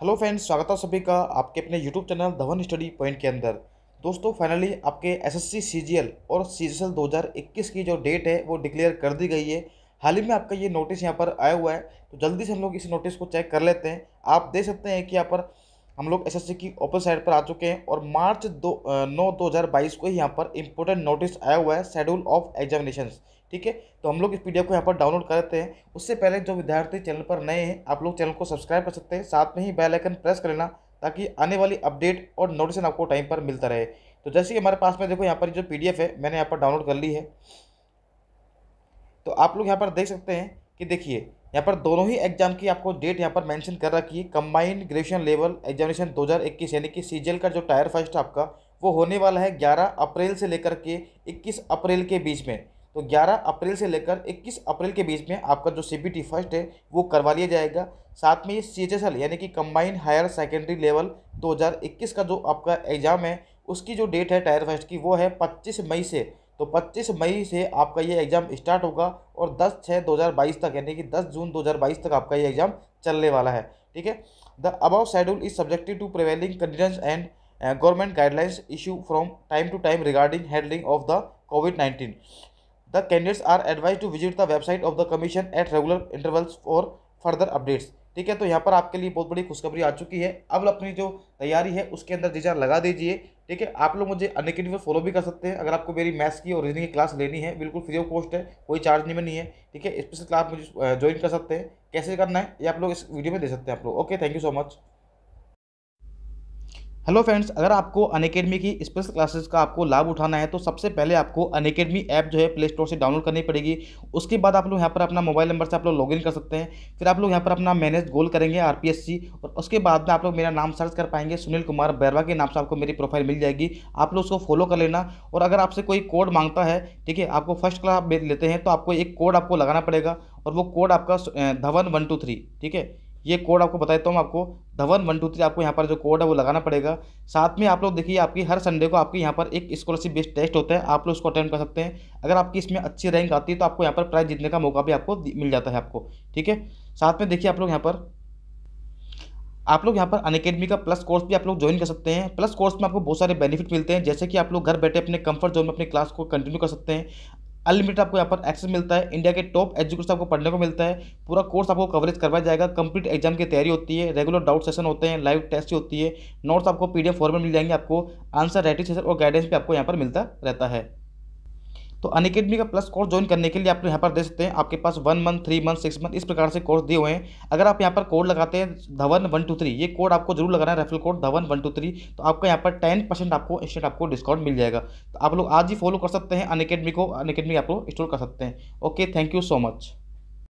hello friends स्वागत है सभी का आपके अपने YouTube channel Dhawan study point के अंदर दोस्तों फाइनली आपके एसएससी सीजीएल और सीजीएल 2021 की जो डेट है वो डिक्लेयर कर दी गई है हाल ही में आपका ये नोटिस यहाँ पर आया हुआ है तो जल्दी से हम लोग इस नोटिस को चेक कर लेते हैं आप देख सकते हैं कि यहाँ पर हम लोग एस की ओपन साइट पर आ चुके हैं और मार्च दो नौ दो को ही यहाँ पर इम्पोर्टेंट नोटिस आया हुआ है शेड्यूल ऑफ एग्जामिनेशन ठीक है तो हम लोग इस पीडीएफ को यहाँ पर डाउनलोड करते हैं उससे पहले जो विद्यार्थी चैनल पर नए हैं आप लोग चैनल को सब्सक्राइब कर सकते हैं साथ में ही बेल आइकन प्रेस कर लेना ताकि आने वाली अपडेट और नोटिसन आपको टाइम पर मिलता रहे तो जैसे कि हमारे पास में देखो यहाँ पर जो पी है मैंने यहाँ पर डाउनलोड कर ली है तो आप लोग यहाँ पर देख सकते हैं कि देखिए यहाँ पर दोनों ही एग्जाम की आपको डेट यहाँ पर मैंशन कर रखी है कम्बाइंड ग्रेजुएशन लेवल एग्जामिनेशन दो यानी कि सी का जो टायर फर्स्ट आपका वो होने वाला है 11 अप्रैल से लेकर के 21 अप्रैल के बीच में तो 11 अप्रैल से लेकर 21 अप्रैल के बीच में आपका जो सी बी फर्स्ट है वो करवा लिया जाएगा साथ में ये सी एच एस एल यानी कि कम्बाइंड हायर सेकेंडरी लेवल 2021 का जो आपका एग्ज़ाम है उसकी जो डेट है टायर फर्स्ट की वो है 25 मई से तो 25 मई से आपका ये एग्ज़ाम स्टार्ट होगा और 10 छः 2022 तक यानी कि 10 जून 2022 तक आपका ये एग्ज़ाम चलने वाला है ठीक है the above schedule is subjective to prevailing condition and government guidelines issue from time to time regarding handling of the COVID nineteen the candidates are advise to visit the website of the commission at regular intervals for further updates ठीक है तो यहाँ पर आपके लिए बहुत बड़ी खुशखबरी आ चुकी है अब अपनी जो तैयारी है उसके अंदर जिजार लगा दीजिए ठीक है आप लोग मुझे अन्य पर फॉलो भी कर सकते हैं अगर आपको मेरी मैथ्स की और रीजनिंग की क्लास लेनी है बिल्कुल फ्री ऑफ कॉस्ट है कोई चार्ज नहीं में नहीं है ठीक है स्पेशल क्लास मुझे ज्वाइन कर सकते हैं कैसे करना है ये आप लोग इस वीडियो में दे सकते हैं आप लोग okay thank you so much hello friends अगर आपको अनकेडमी की स्पेशल क्लासेस का आपको लाभ उठाना है तो सबसे पहले आपको अनकेडमी ऐप जो है प्ले स्टोर से डाउनलोड करनी पड़ेगी उसके बाद आप लोग यहाँ पर अपना मोबाइल नंबर से आप लोग लॉगिन कर सकते हैं फिर आप लोग यहाँ पर अपना मैनेज गोल करेंगे आरपीएससी और उसके बाद में आप लोग मेरा नाम सर्च कर पाएंगे सुनील कुमार बैरवा के नाम से आपको मेरी प्रोफाइल मिल जाएगी आप लोग उसको फॉलो कर लेना और अगर आपसे कोई कोड मांगता है ठीक है आपको फर्स्ट क्लास लेते हैं तो आपको एक कोड आपको लगाना पड़ेगा और वो कोड आपका धवन वन टू थ्री ठीक है ये कोड आपको बता देता हूँ आपको धवन वन टू थ्री आपको यहाँ पर जो कोड है वो लगाना पड़ेगा साथ में आप लोग देखिए आपकी हर संडे को आपके यहाँ पर एक स्कॉलरशिप बेस्ड टेस्ट होता है आप लोग उसको अटेंड कर सकते हैं अगर आपकी इसमें अच्छी रैंक आती है तो आपको यहाँ पर प्राइज जीतने का मौका भी आपको मिल जाता है आपको ठीक है साथ में देखिए आप लोग यहाँ पर आप लोग यहाँ पर अनकेडमी का प्लस कोर्स भी आप लोग ज्वाइन कर सकते हैं प्लस कोर्स में आपको बहुत सारे बेनिफिट मिलते हैं जैसे कि आप लोग घर बैठे अपने कंफर्ट जोन में अपने क्लास को कंटिन्यू कर सकते हैं अनलिमिटेड आपको यहाँ पर एक्सेस मिलता है इंडिया के टॉप एजुकेशन आपको पढ़ने को मिलता है पूरा कोर्स आपको कवरेज करवाया जाएगा कंप्लीट एग्जाम की तैयारी होती है रेगुलर डाउट सेशन होते हैं लाइव टेस्ट होती है नोट्स आपको पीडीएफ फॉर्म में मिल जाएंगे आपको आंसर राइटिंग सेशन और गाइडेंस भी आपको यहाँ पर मिलता रहता है तो अनकेडमी का प्लस कोर्स ज्वाइन करने के लिए आप यहाँ पर दे सकते हैं आपके पास one month three month six month इस प्रकार से कोर्स दिए हुए हैं अगर आप यहाँ पर कोड लगाते हैं धवन वन टू थ्री ये कोड आपको जरूर लगाना है referral code Dhawan one two three तो आपको यहाँ पर टेन परसेंट आपको इंस्टेंट आपको डिस्काउंट मिल जाएगा तो आप लोग आज ही फॉलो कर सकते हैं अनकेडमी को अनकेडमी आप लोग स्टोर कर सकते हैं okay thank you so much